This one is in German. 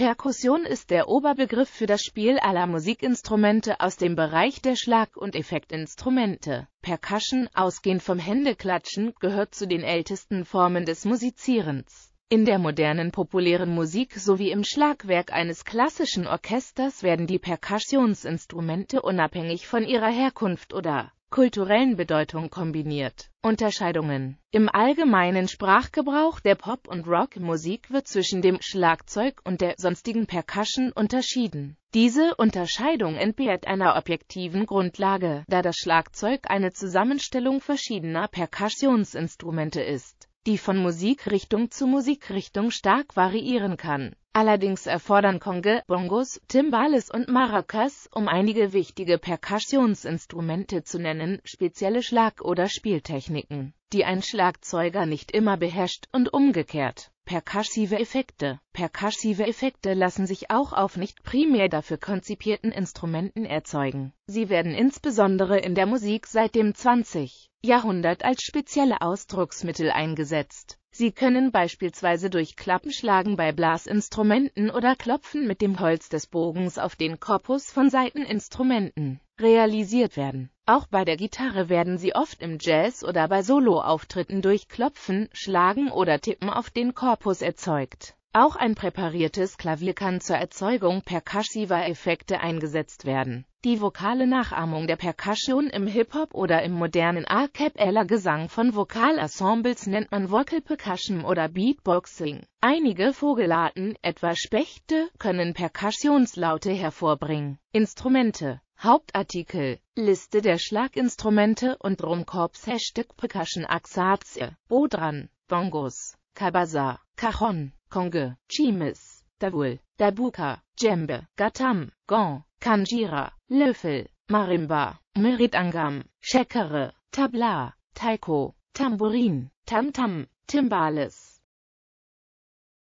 Perkussion ist der Oberbegriff für das Spiel aller Musikinstrumente aus dem Bereich der Schlag- und Effektinstrumente. Percussion, ausgehend vom Händeklatschen, gehört zu den ältesten Formen des Musizierens. In der modernen populären Musik sowie im Schlagwerk eines klassischen Orchesters werden die Perkussionsinstrumente unabhängig von ihrer Herkunft oder kulturellen Bedeutung kombiniert. Unterscheidungen Im allgemeinen Sprachgebrauch der Pop- und Rockmusik wird zwischen dem Schlagzeug und der sonstigen Percussion unterschieden. Diese Unterscheidung entbehrt einer objektiven Grundlage, da das Schlagzeug eine Zusammenstellung verschiedener Percussionsinstrumente ist die von Musikrichtung zu Musikrichtung stark variieren kann Allerdings erfordern Conge, Bongos, Timbales und Maracas, um einige wichtige Perkussionsinstrumente zu nennen, spezielle Schlag- oder Spieltechniken, die ein Schlagzeuger nicht immer beherrscht und umgekehrt. Perkussive Effekte Perkussive Effekte lassen sich auch auf nicht primär dafür konzipierten Instrumenten erzeugen. Sie werden insbesondere in der Musik seit dem 20. Jahrhundert als spezielle Ausdrucksmittel eingesetzt Sie können beispielsweise durch Klappenschlagen bei Blasinstrumenten oder Klopfen mit dem Holz des Bogens auf den Korpus von Saiteninstrumenten realisiert werden. Auch bei der Gitarre werden sie oft im Jazz oder bei Soloauftritten durch Klopfen, Schlagen oder Tippen auf den Korpus erzeugt. Auch ein präpariertes Klavier kann zur Erzeugung perkussiver Effekte eingesetzt werden. Die vokale Nachahmung der Percussion im Hip-Hop oder im modernen A Cappella-Gesang von Vokalensembles nennt man Vocal Percussion oder Beatboxing. Einige Vogelarten, etwa Spechte, können Percussionslaute hervorbringen. Instrumente Hauptartikel Liste der Schlaginstrumente und Drumkorps Hashtag Percussion Axazie Bodran Bongos Kabaza Cajon Conge Chimis Davul Dabuka Djembe, Gatam, Gong, Kanjira, Löffel, Marimba, Meritangam, Schekere, Tabla, Taiko, Tambourin, Tamtam, Timbales.